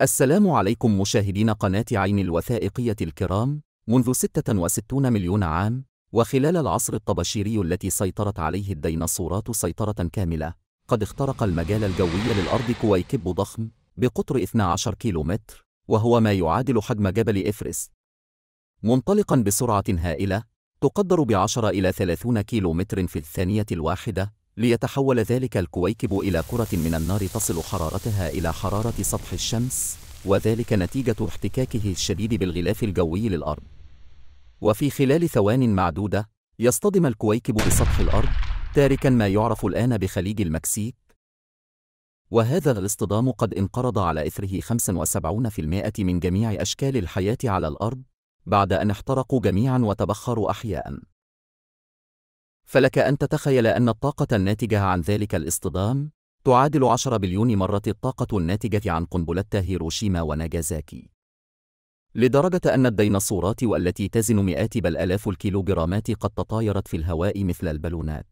السلام عليكم مشاهدين قناة عين الوثائقية الكرام منذ 66 مليون عام وخلال العصر الطبشيري التي سيطرت عليه الديناصورات سيطرة كاملة قد اخترق المجال الجوي للأرض كويكب ضخم بقطر 12 كيلومتر وهو ما يعادل حجم جبل إفرس منطلقا بسرعة هائلة تقدر 10 إلى 30 كيلومتر في الثانية الواحدة ليتحول ذلك الكويكب إلى كرة من النار تصل حرارتها إلى حرارة سطح الشمس وذلك نتيجة احتكاكه الشديد بالغلاف الجوي للأرض وفي خلال ثوان معدودة يصطدم الكويكب بسطح الأرض تاركا ما يعرف الآن بخليج المكسيك وهذا الاصطدام قد انقرض على إثره 75% من جميع أشكال الحياة على الأرض بعد أن احترقوا جميعا وتبخروا أحياء فلك أن تتخيل أن الطاقة الناتجة عن ذلك الاصطدام تعادل 10 بليون مرة الطاقة الناتجة عن قنبلتا هيروشيما وناجازاكي لدرجة أن الديناصورات والتي تزن مئات بل آلاف الكيلوغرامات قد تطايرت في الهواء مثل البالونات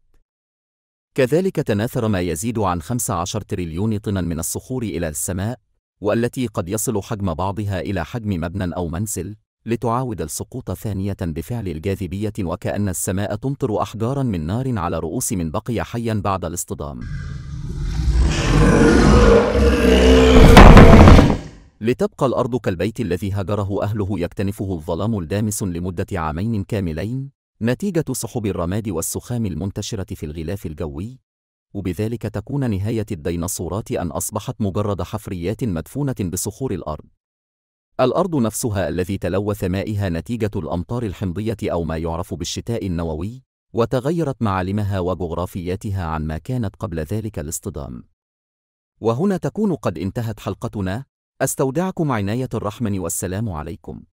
كذلك تناثر ما يزيد عن 15 تريليون طنا من الصخور إلى السماء والتي قد يصل حجم بعضها إلى حجم مبنى أو منزل لتعاود السقوط ثانية بفعل الجاذبية وكأن السماء تمطر أحجارا من نار على رؤوس من بقي حيا بعد الاصطدام لتبقى الأرض كالبيت الذي هجره أهله يكتنفه الظلام الدامس لمدة عامين كاملين نتيجة سحب الرماد والسخام المنتشرة في الغلاف الجوي وبذلك تكون نهاية الديناصورات أن أصبحت مجرد حفريات مدفونة بصخور الأرض الأرض نفسها الذي تلوث مائها نتيجة الأمطار الحمضية أو ما يعرف بالشتاء النووي، وتغيرت معالمها وجغرافياتها عن ما كانت قبل ذلك الاصطدام. وهنا تكون قد انتهت حلقتنا، أستودعكم عناية الرحمن والسلام عليكم.